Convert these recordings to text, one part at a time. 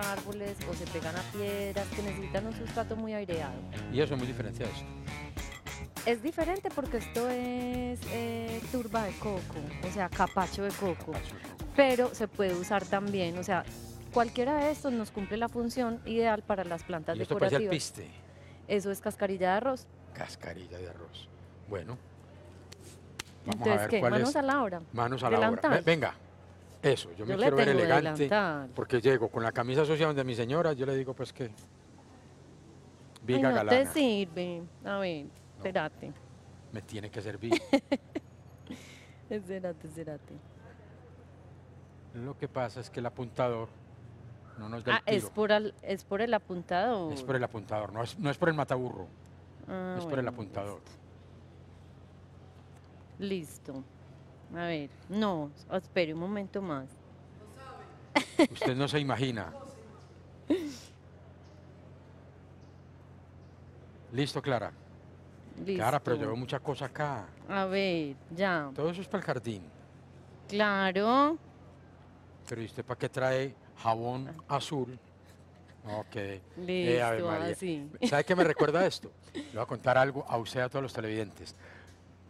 árboles o se pegan a piedras, que necesitan un sustrato muy aireado. Y eso es muy diferenciado Es diferente porque esto es eh, turba de coco, o sea, capacho de coco, pero se puede usar también, o sea, cualquiera de estos nos cumple la función ideal para las plantas ¿Y esto decorativas. piste? Eso es cascarilla de arroz. Cascarilla de arroz. Bueno. Entonces, a ¿qué? manos a la obra. Manos a la obra. Venga. Eso, yo, me quiero ver elegante porque llego con la camisa asociada de mi señora, yo le digo pues que viga Ay, no te sirve. A ver, Me tiene que servir. espérate, espérate. Lo que pasa es que el apuntador no nos da ah, el tiro. Es por, es por el apuntador. Es por el apuntador, no es, por el mataburro. Ah, es por el apuntador. listo. A ver, no, espere un momento más. Usted no se imagina. Listo, Clara. Clara, pero yo veo muchas cosas acá. A ver, ya. Todo eso es para el jardín. Claro. Pero ¿y usted para qué trae jabón azul? Ok. Eh, Listo, ¿Sabe qué me recuerda esto? Le voy a contar algo a usted a todos los televidentes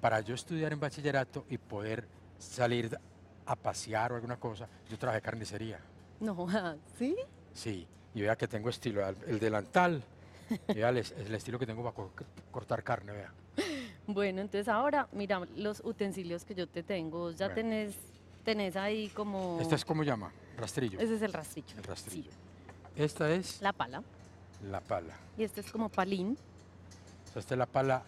para yo estudiar en bachillerato y poder salir a pasear o alguna cosa, yo trabajé carnicería. No, ¿sí? Sí, y vea que tengo estilo, el delantal, vea el, estilo que tengo para cortar carne, vea. Bueno, entonces ahora, mira, los utensilios que yo te tengo, ya tenés, tenés ahí como... ¿Esta es cómo llama? Rastrillo. Ese es el rastrillo. El rastrillo. Esta es... La pala. La pala. Y este es como palín. Esta es la pala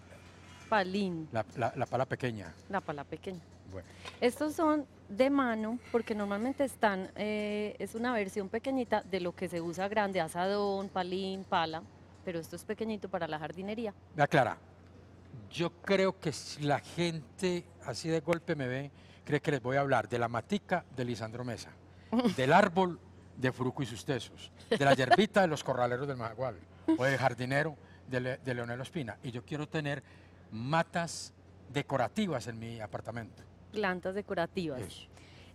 palín. La, pala pequeña. La pala pequeña. Bueno. Estos son de mano, porque normalmente están, eh, es una versión pequeñita de lo que se usa grande, asadón, palín, pala, pero esto es pequeñito para la jardinería. Me aclara yo creo que si la gente así de golpe me ve, cree que les voy a hablar de la matica de Lisandro Mesa, del árbol de Fruco y sus tesos, de la yerbita de los corraleros del Magual o del jardinero de, de Leonel Ospina. Y yo quiero tener matas decorativas en mi apartamento. Plantas decorativas.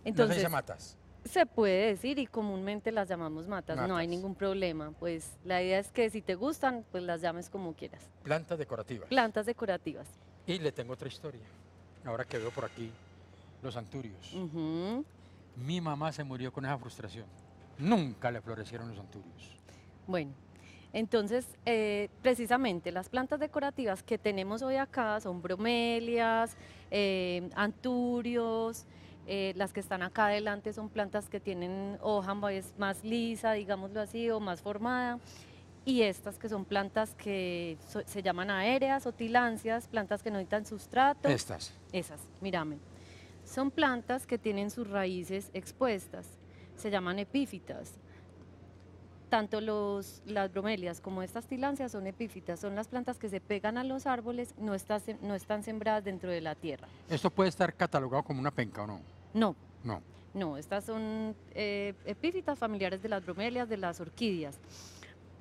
Entonces, se matas. Se puede decir y comúnmente las llamamos matas, no hay ningún problema. Pues la idea es que si te gustan, pues las llames como quieras. Plantas decorativas. Plantas decorativas. Y le tengo otra historia. Ahora que veo por aquí los anturios. Mi mamá se murió con esa frustración. Nunca le florecieron los anturios. Bueno, entonces, eh, precisamente las plantas decorativas que tenemos hoy acá son bromelias, eh, anturios, eh, las que están acá adelante son plantas que tienen hoja más, lisa, digámoslo así, o más formada. Y estas que son plantas que se llaman aéreas o tilancias, plantas que no necesitan sustrato. Estas. Esas, mírame. Son plantas que tienen sus raíces expuestas. Se llaman epífitas. Tanto los, las bromelias como estas tilancias son epífitas, son las plantas que se pegan a los árboles, no, no están sembradas dentro de la tierra. ¿Esto puede estar catalogado como una penca o no? No. No. No, estas son eh, epífitas familiares de las bromelias, de las orquídeas.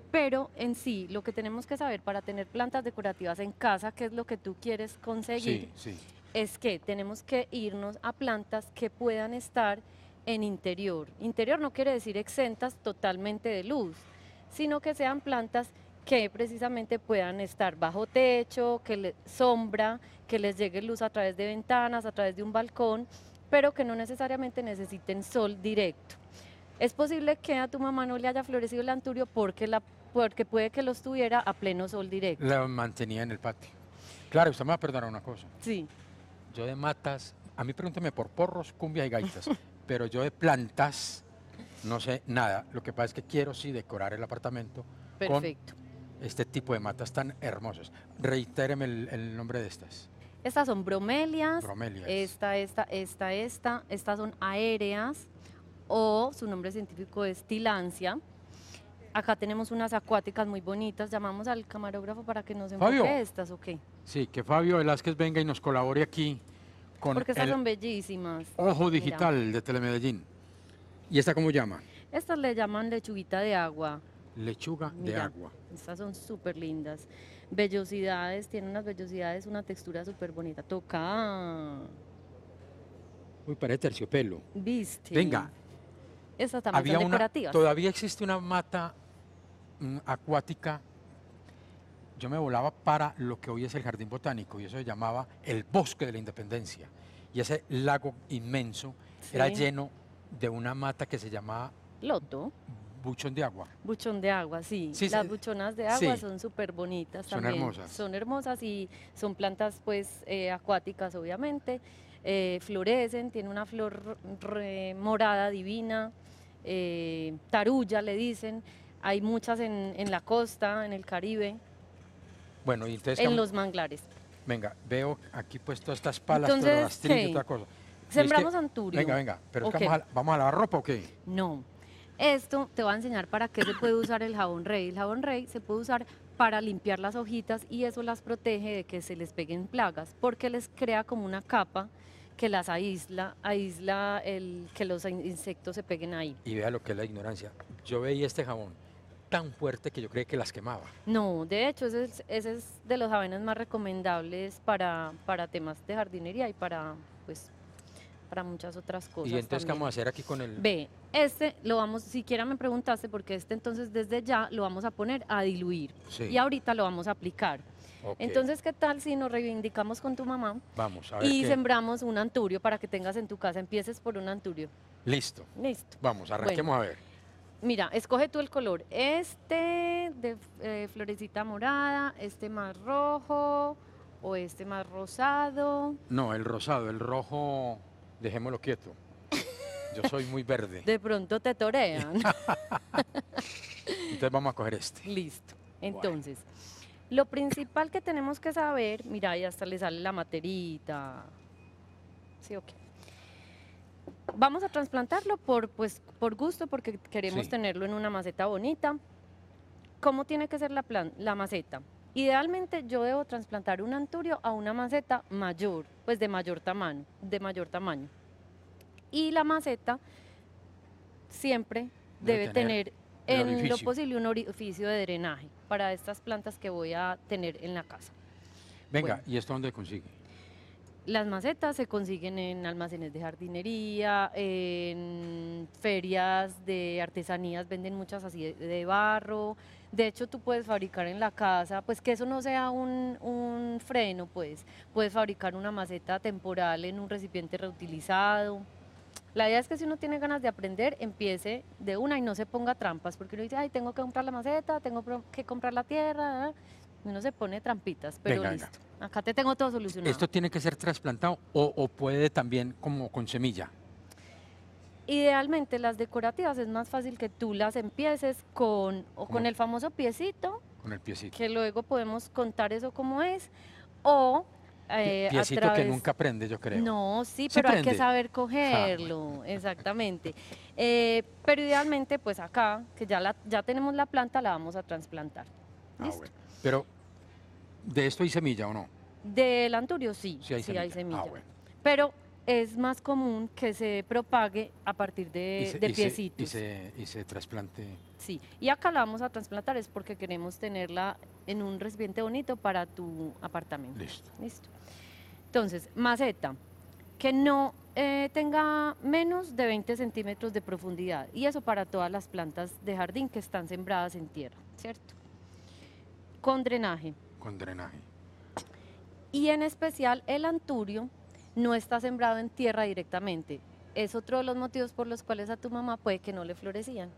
Pero en sí, lo que tenemos que saber para tener plantas decorativas en casa, que es lo que tú quieres conseguir, sí. es que tenemos que irnos a plantas que puedan estar en interior. Interior no quiere decir exentas totalmente de luz, sino que sean plantas que precisamente puedan estar bajo techo, que le, sombra, que les llegue luz a través de ventanas, a través de un balcón, pero que no necesariamente necesiten sol directo. Es posible que a tu mamá no le haya florecido el anturio porque, la, porque puede que los tuviera a pleno sol directo. La mantenía en el patio. Claro, usted me va a perdonar una cosa. Sí. Yo de matas, a mí pregúnteme por porros, cumbias y gaitas. pero yo de plantas no sé nada. Lo que pasa es que quiero sí decorar el apartamento con este tipo de matas tan hermosas. Reitéreme el, nombre de estas. Estas son bromelias, bromelias, esta, esta, esta, esta, estas son aéreas o su nombre científico es tilancia. Acá tenemos unas acuáticas muy bonitas, llamamos al camarógrafo para que nos enfoque estas, ¿ok? Sí, que Fabio Velázquez venga y nos colabore aquí porque estas son bellísimas. Ojo digital de Telemedellín. ¿Y esta cómo llama? Estas le llaman lechuguita de agua. Lechuga de agua. Estas son súper lindas. Vellosidades, tiene unas vellosidades, una textura súper bonita. Toca. Uy, parece terciopelo. Viste. Venga. Estas también son decorativas. todavía existe una mata mm, acuática yo me volaba para lo que hoy es el Jardín Botánico y eso se llamaba el Bosque de la Independencia. Y ese lago inmenso era lleno de una mata que se llamaba... Loto. Buchón de agua. Buchón de agua, sí. Las buchonas de agua son súper bonitas también. Son hermosas. Son hermosas y son plantas pues eh, acuáticas obviamente. Eh, florecen, tiene una flor morada divina, eh, tarulla le dicen. Hay muchas en, en la costa, en el Caribe. Bueno, y entonces... En los manglares. Venga, veo aquí puesto estas palas, entonces, las y otra cosa. Sembramos anturio. Venga, venga, pero vamos, a, vamos, lavar ropa o qué? No. Esto te va a enseñar para qué se puede usar el jabón rey. El jabón rey se puede usar para limpiar las hojitas y eso las protege de que se les peguen plagas, porque les crea como una capa que las aísla, aísla el que los insectos se peguen ahí. Y vea lo que es la ignorancia. Yo veía este jabón tan fuerte que yo creí que las quemaba. No, de hecho, ese es, de los avenas más recomendables para, para temas de jardinería y para, pues, para muchas otras cosas. ¿Y entonces qué vamos a hacer aquí con el...? b este lo vamos, siquiera me preguntaste, porque este entonces desde ya lo vamos a poner a diluir. Y ahorita lo vamos a aplicar. Entonces, ¿qué tal si nos reivindicamos con tu mamá? Vamos, a ver Y sembramos un anturio para que tengas en tu casa. Empieces por un anturio. Listo. Listo. Vamos, arranquemos a ver mira, escoge tú el color. Este de eh, florecita morada, este más rojo o este más rosado. No, el rosado, el rojo, dejémoslo quieto. Yo soy muy verde. De pronto te torean. Entonces vamos a coger este. Listo. Entonces, lo principal que tenemos que saber, mira, ya hasta le sale la materita. Sí, qué? vamos a trasplantarlo por, pues, por gusto, porque queremos tenerlo en una maceta bonita. ¿Cómo tiene que ser la, la maceta? Idealmente yo debo trasplantar un anturio a una maceta mayor, pues de mayor tamaño, de mayor tamaño. Y la maceta siempre debe, tener, en lo posible un orificio de drenaje para estas plantas que voy a tener en la casa. Venga, ¿y esto dónde consigue? Las macetas se consiguen en almacenes de jardinería, en ferias de artesanías, venden muchas así de barro. De hecho, tú puedes fabricar en la casa, pues que eso no sea un, freno, pues puedes fabricar una maceta temporal en un recipiente reutilizado. La idea es que si uno tiene ganas de aprender, empiece de una y no se ponga trampas, porque uno dice, ay, tengo que comprar la maceta, tengo que comprar la tierra, uno se pone trampitas, pero listo. Acá te tengo todo solucionado. ¿Esto tiene que ser trasplantado o, puede también como con semilla? Idealmente las decorativas es más fácil que tú las empieces con o con el famoso piecito. Con el piecito. Que luego podemos contar eso como es. O eh, piecito que nunca aprende, yo creo. No, sí, pero hay que saber cogerlo, exactamente. Eh, pero idealmente, pues acá, que ya, la, ya tenemos la planta, la vamos a trasplantar. Ah, bueno. Pero ¿De esto hay semilla o no? Del anturio sí, sí hay semilla. Ah, Pero es más común que se propague a partir de, de piecitos. y, se, trasplante. Sí, y acá la vamos a trasplantar es porque queremos tenerla en un recipiente bonito para tu apartamento. Listo. Listo. Entonces, maceta, que no eh, tenga menos de 20 centímetros de profundidad, y eso para todas las plantas de jardín que están sembradas en tierra, ¿cierto? Con drenaje, con drenaje. Y en especial el anturio no está sembrado en tierra directamente. Es otro de los motivos por los cuales a tu mamá puede que no le florecían.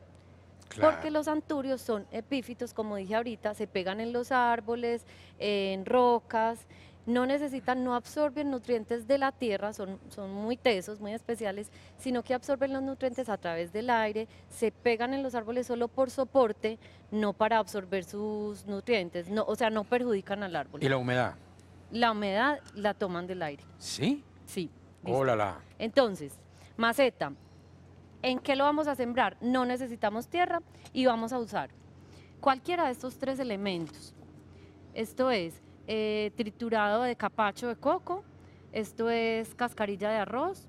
Porque los anturios son epífitos, como dije ahorita, se pegan en los árboles, en rocas, no necesitan, no absorben nutrientes de la tierra, son, son muy tesos, muy especiales, sino que absorben los nutrientes a través del aire, se pegan en los árboles solo por soporte, no para absorber sus nutrientes, no, o sea, no perjudican al árbol. ¿Y la humedad? La humedad la toman del aire. ¿Sí? Sí. Hola. Oh, Entonces, maceta, ¿en qué lo vamos a sembrar? No necesitamos tierra y vamos a usar cualquiera de estos tres elementos. Esto es eh, triturado de capacho de coco, esto es cascarilla de arroz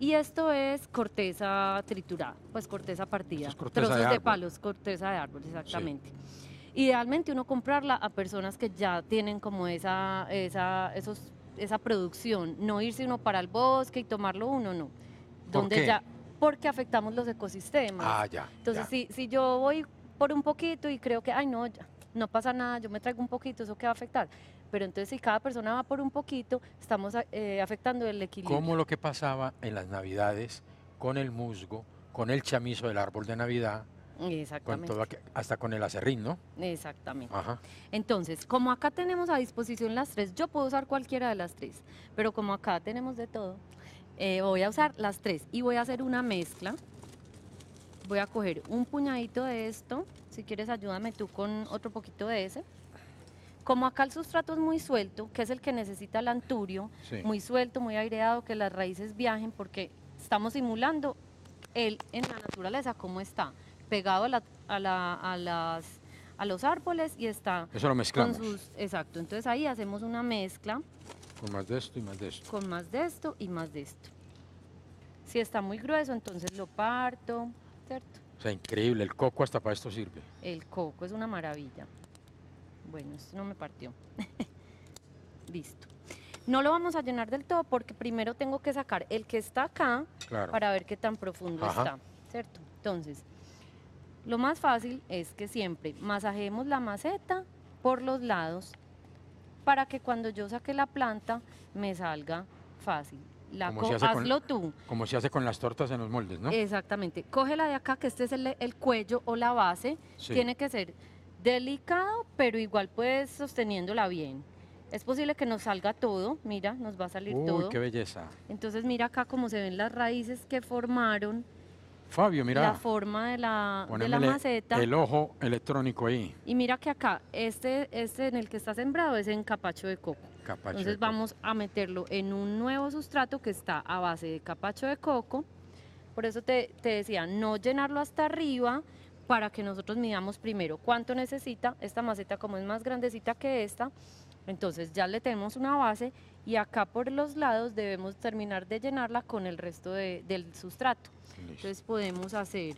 y esto es corteza triturada, pues corteza partida, trozos de, palos, corteza de árbol, exactamente. Idealmente uno comprarla a personas que ya tienen como esa, esa, esos, esa producción, no irse uno para el bosque y tomarlo uno, no. Donde ya porque afectamos los ecosistemas. Ah, ya. Entonces, Si, si yo voy por un poquito y creo que, ay, no, ya, no pasa nada, yo me traigo un poquito, ¿eso que va a afectar? Pero entonces si cada persona va por un poquito, estamos eh, afectando el equilibrio. Como lo que pasaba en las navidades con el musgo, con el chamizo del árbol de Navidad, Exactamente. hasta con el acerrín, ¿no? Exactamente. Entonces, como acá tenemos a disposición las tres, yo puedo usar cualquiera de las tres, pero como acá tenemos de todo, eh, voy a usar las tres y voy a hacer una mezcla voy a coger un puñadito de esto, si quieres ayúdame tú con otro poquito de ese. Como acá el sustrato es muy suelto, que es el que necesita el anturio, muy suelto, muy aireado, que las raíces viajen, porque estamos simulando él en la naturaleza cómo está, pegado a, las a los árboles y está. Eso lo mezclamos. exacto. Entonces ahí hacemos una mezcla. Con más de esto y más de esto. Con más de esto y más de esto. Si está muy grueso, entonces lo parto. O sea, increíble, el coco hasta para esto sirve. El coco es una maravilla. Bueno, esto no me partió. Listo. No lo vamos a llenar del todo porque primero tengo que sacar el que está acá para ver qué tan profundo está, ¿cierto? Entonces, lo más fácil es que siempre masajemos la maceta por los lados para que cuando yo saque la planta me salga fácil hazlo tú. Como se hace con las tortas en los moldes, ¿no? Exactamente. Cógela de acá, que este es el, cuello o la base. Tiene que ser delicado, pero igual puedes sosteniéndola bien. Es posible que nos salga todo, mira, nos va a salir todo. Uy, qué belleza! Entonces mira acá cómo se ven las raíces que formaron. Fabio, mira. La forma de la, de la maceta. El ojo electrónico ahí. Y mira que acá, este, este en el que está sembrado es en capacho de coco. Entonces vamos a meterlo en un nuevo sustrato que está a base de capacho de coco. Por eso te, decía, no llenarlo hasta arriba para que nosotros midamos primero cuánto necesita esta maceta, como es más grandecita que esta. Entonces ya le tenemos una base y acá por los lados debemos terminar de llenarla con el resto del sustrato. Entonces podemos hacer...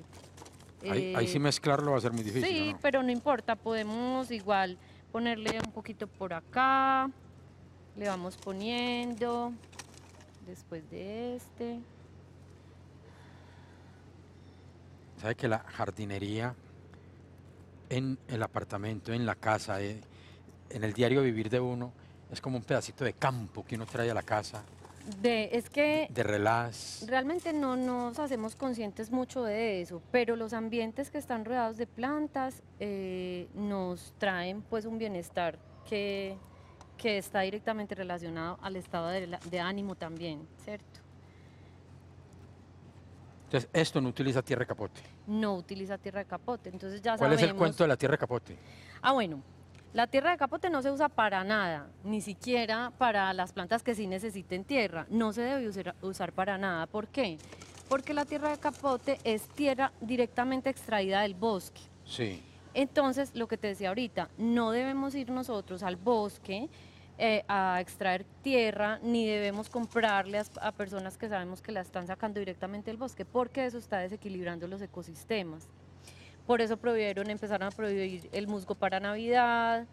ahí, sí eh, mezclarlo va a ser muy difícil. Sí, pero no importa, podemos igual ponerle un poquito por acá, le vamos poniendo después de este. ¿Sabe que la jardinería en el apartamento, en la casa, eh, en el diario vivir de uno, es como un pedacito de campo que uno trae a la casa? De, es que... De, relax. Realmente no nos hacemos conscientes mucho de eso, pero los ambientes que están rodeados de plantas eh, nos traen pues un bienestar que que está directamente relacionado al estado de, ánimo también, ¿cierto? Entonces, esto no utiliza tierra de capote. No utiliza tierra de capote. Entonces ya ¿Cuál es el cuento de la tierra de capote? Ah, bueno. La tierra de capote no se usa para nada, ni siquiera para las plantas que sí necesiten tierra. No se debe usar, usar para nada. ¿Por qué? Porque la tierra de capote es tierra directamente extraída del bosque. Sí. Entonces, lo que te decía ahorita, no debemos ir nosotros al bosque eh, a extraer tierra, ni debemos comprarle a, personas que sabemos que la están sacando directamente del bosque, porque eso está desequilibrando los ecosistemas. Por eso prohibieron, empezaron a prohibir el musgo para Navidad,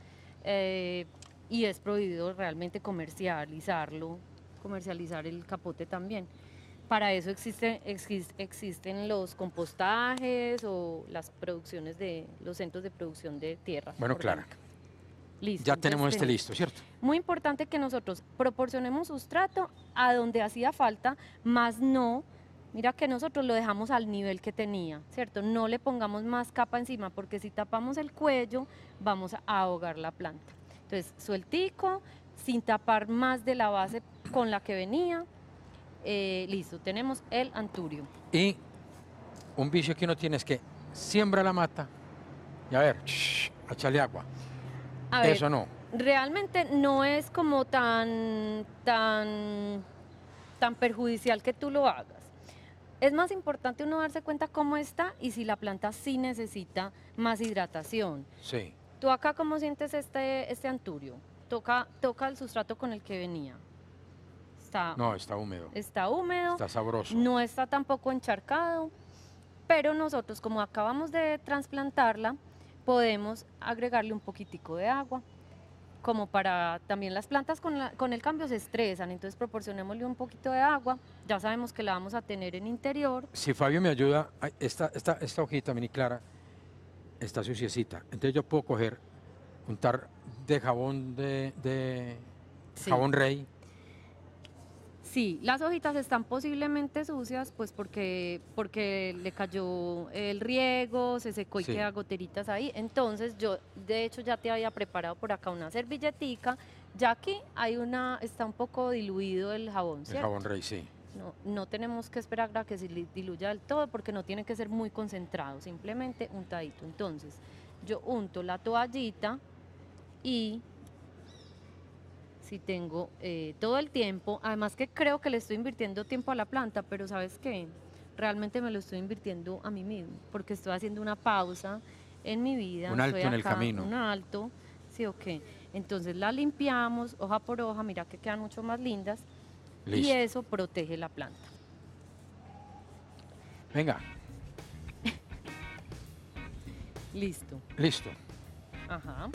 eh, y es prohibido realmente comercializarlo, comercializar el capote también. Para eso existen, los compostajes o las producciones de los centros de producción de tierra. Bueno, Clara. Listo. Ya tenemos este listo, ¿cierto? Muy importante que nosotros proporcionemos sustrato a donde hacía falta, más no Mira que nosotros lo dejamos al nivel que tenía, ¿cierto? No le pongamos más capa encima porque si tapamos el cuello vamos a ahogar la planta. Entonces, sueltico, sin tapar más de la base con la que venía eh, listo, tenemos el anturio. Y un vicio que uno tiene es que siembra la mata y a ver, agua. Eso no. Realmente no es como tan, tan, tan perjudicial que tú lo hagas. Es más importante uno darse cuenta cómo está y si la planta sí necesita más hidratación. Sí. ¿Tú acá cómo sientes este, este anturio? Toca, toca el sustrato con el que venía. No, está húmedo. Está húmedo. Está sabroso. No está tampoco encharcado, pero nosotros como acabamos de trasplantarla, podemos agregarle un poquitico de agua, como para también las plantas con, el cambio se estresan, entonces proporcionémosle un poquito de agua, ya sabemos que la vamos a tener en interior. Si Fabio me ayuda, esta, hojita mini clara está suciecita, entonces yo puedo coger un de jabón de, jabón rey, Sí, las hojitas están posiblemente sucias, pues porque, porque le cayó el riego, se secó y queda goteritas ahí. Entonces yo, de hecho, ya te había preparado por acá una servilletica. Ya aquí hay una, está un poco diluido el jabón, ¿cierto? El jabón rey, sí. No, no tenemos que esperar a que se diluya del todo porque no tiene que ser muy concentrado, simplemente untadito. Entonces, yo unto la toallita y si tengo eh, todo el tiempo, además que creo que le estoy invirtiendo tiempo a la planta, pero sabes qué, realmente me lo estoy invirtiendo a mí mismo, porque estoy haciendo una pausa en mi vida. Un alto en el camino. Un alto, sí, o qué. Entonces la limpiamos hoja por hoja, mira que quedan mucho más lindas y eso protege la planta. Venga. Listo. Listo. Ajá.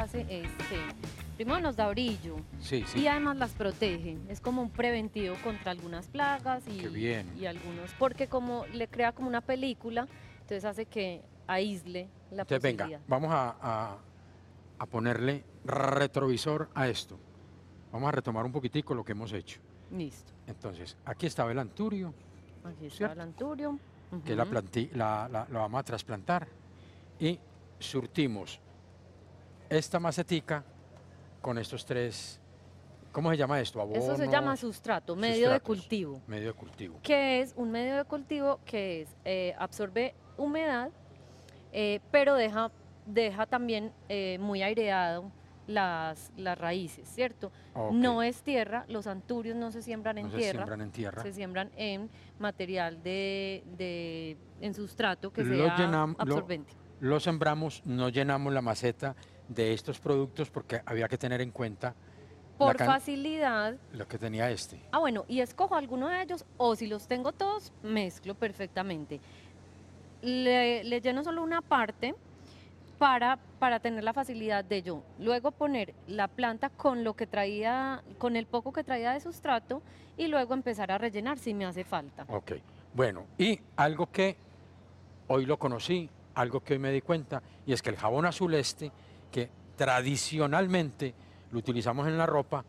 hace este que primero nos da brillo y además las protege. Es como un preventivo contra algunas plagas y, algunos, porque como le crea como una película, entonces hace que aísle la entonces, venga, vamos a, a, ponerle retrovisor a esto. Vamos a retomar un poquitico lo que hemos hecho. Listo. Entonces, aquí estaba el anturio. Aquí está el anturio. Que la, la, la, vamos a trasplantar. Y surtimos esta macetica con estos tres ¿Cómo se llama esto? Eso se llama sustrato, medio de cultivo. Medio de cultivo. Que es un medio de cultivo que es, eh, absorbe humedad, eh, pero deja, también eh, muy aireado las, raíces, ¿cierto? No es tierra, los anturios no se siembran en tierra. No Se siembran en tierra. Se siembran en material de, en sustrato que lo sea absorbente. lo sembramos, no llenamos la maceta de estos productos porque había que tener en cuenta por facilidad. Lo que tenía este. Ah, bueno, y escojo alguno de ellos o si los tengo todos, mezclo perfectamente. Le, lleno solo una parte para, para tener la facilidad de yo. Luego poner la planta con lo que traía, con el poco que traía de sustrato y luego empezar a rellenar si me hace falta. Ok, bueno, y algo que hoy lo conocí, algo que hoy me di cuenta, y es que el jabón azul este que tradicionalmente lo utilizamos en la ropa,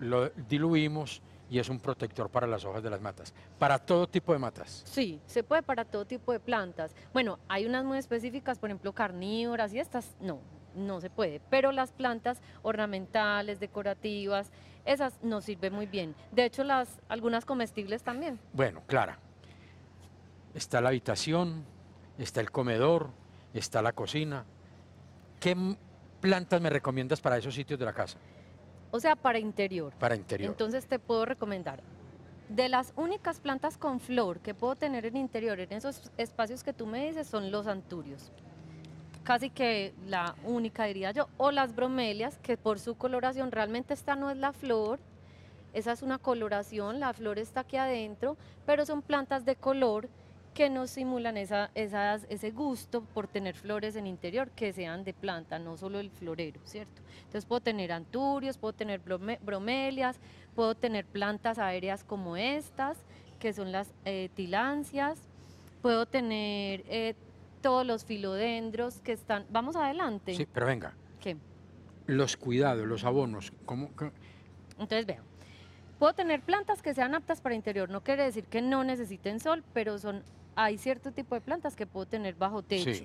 lo diluimos y es un protector para las hojas de las matas. ¿Para todo tipo de matas? Sí, se puede para todo tipo de plantas. Bueno, hay unas muy específicas, por ejemplo, carnívoras y estas no, no se puede. Pero las plantas ornamentales, decorativas, esas nos sirven muy bien. De hecho, las, algunas comestibles también. Bueno, Clara, está la habitación, está el comedor, está la cocina. ¿Qué plantas me recomiendas para esos sitios de la casa? O sea, para interior. Para interior. Entonces te puedo recomendar. De las únicas plantas con flor que puedo tener en interior, en esos espacios que tú me dices, son los anturios. Casi que la única, diría yo. O las bromelias, que por su coloración realmente esta no es la flor, esa es una coloración, la flor está aquí adentro, pero son plantas de color que nos simulan esa, ese gusto por tener flores en interior que sean de planta, no solo el florero, ¿cierto? Entonces puedo tener anturios, puedo tener bromelias, puedo tener plantas aéreas como estas, que son las eh, tilancias, puedo tener eh, todos los filodendros que están... Vamos adelante. Sí, pero venga. ¿Qué? Los cuidados, los abonos, ¿cómo? Entonces veo, Puedo tener plantas que sean aptas para interior, no quiere decir que no necesiten sol, pero son hay cierto tipo de plantas que puedo tener bajo techo,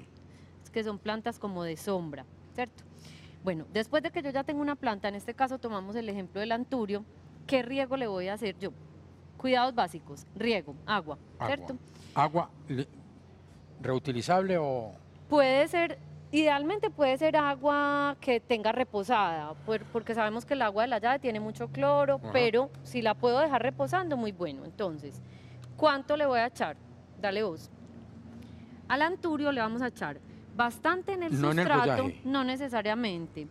que son plantas como de sombra, ¿cierto? Bueno, después de que yo ya tengo una planta, en este caso tomamos el ejemplo del anturio, ¿qué riego le voy a hacer yo? Cuidados básicos, riego, agua, ¿cierto? Agua reutilizable o... Puede ser Idealmente puede ser agua que tenga reposada, porque sabemos que el agua de la llave tiene mucho cloro, pero si la puedo dejar reposando, muy bueno. Entonces, ¿cuánto le voy a echar? dale vos. Al anturio le vamos a echar bastante en el sustrato, no necesariamente.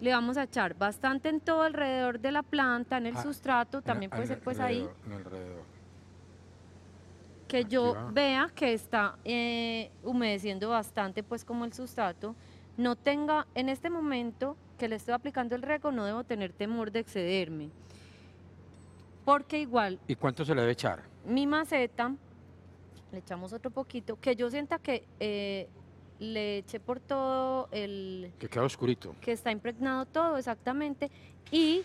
Le vamos a echar bastante en todo alrededor de la planta, en el ah, sustrato, también puede ser pues ahí. En alrededor. Que yo vea que está eh, humedeciendo bastante pues como el sustrato. No tenga, en este momento que le estoy aplicando el riego, no debo tener temor de excederme. Porque igual... ¿Y cuánto se le debe echar? Mi maceta le echamos otro poquito, que yo sienta que eh, le eché por todo el... Que queda oscurito. Que está impregnado todo, exactamente, y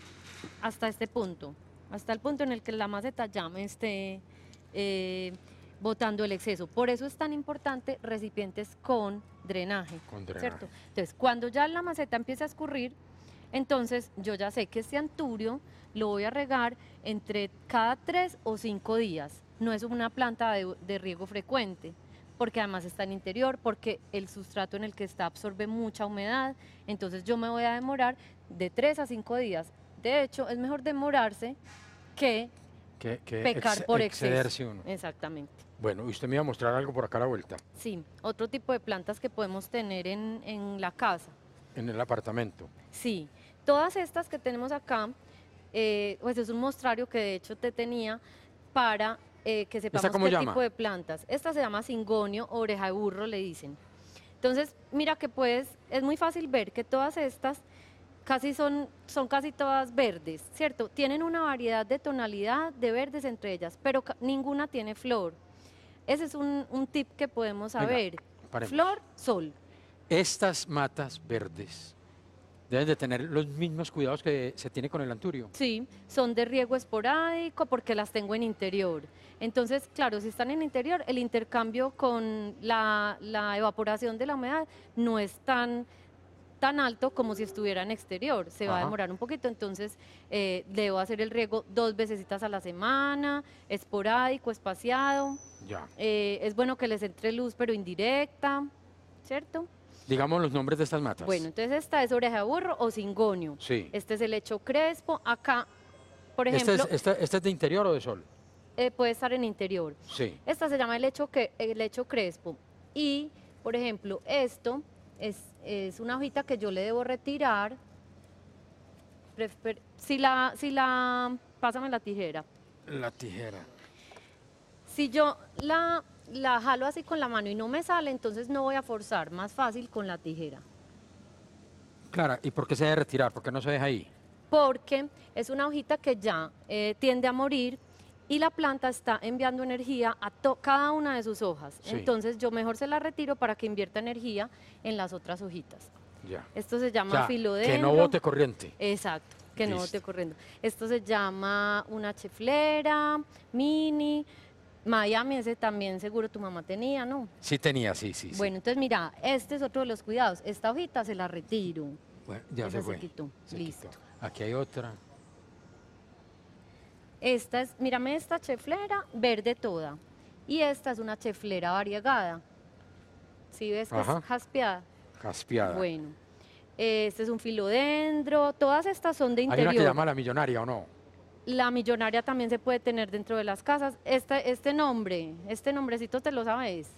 hasta este punto, hasta el punto en el que la maceta ya me esté eh, botando el exceso. Por eso es tan importante recipientes con drenaje. Con drenaje. Entonces, cuando ya la maceta empiece a escurrir, entonces yo ya sé que este anturio lo voy a regar entre cada tres o cinco días no es una planta de, riego frecuente porque además está en interior, porque el sustrato en el que está absorbe mucha humedad, entonces yo me voy a demorar de tres a 5 días. De hecho, es mejor demorarse que, pecar por exceso. Exactamente. Bueno, y usted me iba a mostrar algo por acá a la vuelta. Sí, otro tipo de plantas que podemos tener en, la casa. En el apartamento. Sí, todas estas que tenemos acá, eh, pues es un mostrario que de hecho te tenía para eh, que sepamos qué este tipo de plantas. Esta se llama cingonio, oreja de burro, le dicen. Entonces, mira que puedes, es muy fácil ver que todas estas casi son, son casi todas verdes, ¿cierto? Tienen una variedad de tonalidad de verdes entre ellas, pero ninguna tiene flor. Ese es un, un tip que podemos saber. flor, sol. Estas matas verdes deben de tener los mismos cuidados que se tiene con el anturio. Sí, son de riego esporádico porque las tengo en interior. Entonces, claro, si están en interior, el intercambio con la, evaporación de la humedad no es tan tan alto como si estuviera en exterior. Se va a demorar un poquito, entonces eh, debo hacer el riego dos vecesitas a la semana, esporádico, espaciado. Ya. Eh, es bueno que les entre luz, pero indirecta, ¿cierto? Digamos los nombres de estas matas. Bueno, entonces esta es oreja de burro o cingonio. Sí. Este es el hecho crespo. Acá, por ¿Este ejemplo... ¿Este es, esta, es de interior o de sol? Eh, puede estar en interior. Sí. Esta se llama el hecho, el hecho crespo. Y, por ejemplo, esto es, es una hojita que yo le debo retirar. Si la, si la... Pásame la tijera. La tijera. Si yo la la jalo así con la mano y no me sale, entonces no voy a forzar, más fácil con la tijera. Clara, ¿y por qué se debe retirar? ¿Por qué no se deja ahí? Porque es una hojita que ya eh, tiende a morir y la planta está enviando energía a cada una de sus hojas. Entonces yo mejor se la retiro para que invierta energía en las otras hojitas. Esto se llama filo de Que no bote corriente. Exacto, que no bote corriente. Esto se llama una cheflera, mini, Miami, ese también seguro tu mamá tenía, ¿no? Sí tenía, sí, sí. Bueno, entonces mira, este es otro de los cuidados. Esta hojita se la retiro. Bueno, ya se fue. Listo. Aquí hay otra. Esta es, mírame esta cheflera, verde toda. Y esta es una cheflera variegada. ¿Sí ves que es jaspeada? Jaspeada. Bueno. Este es un filodendro. Todas estas son de interior. ¿Hay una que llama la millonaria o no? la millonaria también se puede tener dentro de las casas. Este, este nombre, este nombrecito te lo sabes.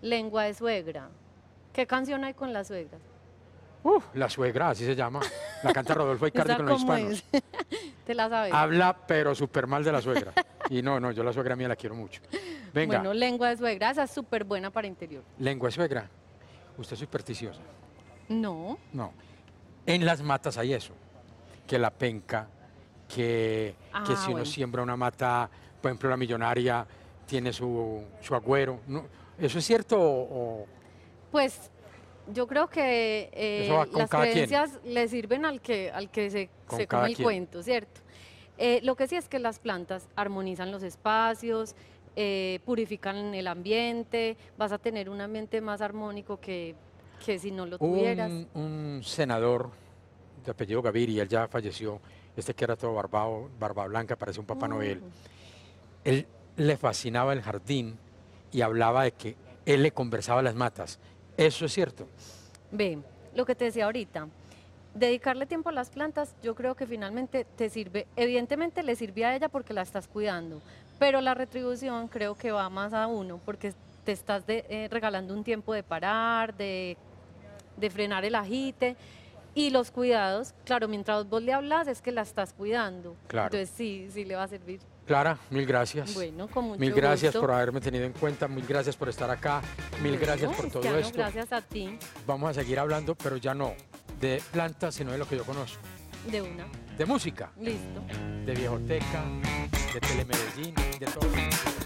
Lengua de suegra. ¿Qué canción hay con la suegra? Uh, la suegra, así se llama. La canta Rodolfo Icardi con los hispanos. te la sabes. Habla, pero súper mal de la suegra. Y no, no, yo la suegra mía la quiero mucho. Venga. Bueno, lengua de suegra, esa es súper buena para interior. Lengua de suegra. ¿Usted es supersticiosa? No. No. En las matas hay eso. Que la penca, que, ah, si uno siembra una mata, por ejemplo, la millonaria tiene su, su agüero. ¿Eso es cierto Pues yo creo que eh, las creencias le sirven al que, al que se, come el cuento, ¿cierto? Eh, lo que sí es que las plantas armonizan los espacios, eh, purifican el ambiente, vas a tener un ambiente más armónico que, que si no lo tuvieras. Un, senador de apellido Gaviria, él ya falleció, este que era todo barbado, barba blanca, parece un Papá Noel. Mm. Él le fascinaba el jardín y hablaba de que él le conversaba las matas. Eso es cierto. Ve, lo que te decía ahorita, dedicarle tiempo a las plantas, yo creo que finalmente te sirve, evidentemente le sirve a ella porque la estás cuidando, pero la retribución creo que va más a uno porque te estás eh, regalando un tiempo de parar, de, de frenar el agite. Y los cuidados, claro, mientras vos le hablas es que la estás cuidando. Claro. Entonces sí, sí le va a servir. Clara, mil gracias. Bueno, con mucho Mil gracias por haberme tenido en cuenta, mil gracias por estar acá, mil gracias por todo esto. Gracias a ti. Vamos a seguir hablando, pero ya no de plantas, sino de lo que yo conozco. De una. De música. Listo. De viejoteca, de Telemedellín, de todo.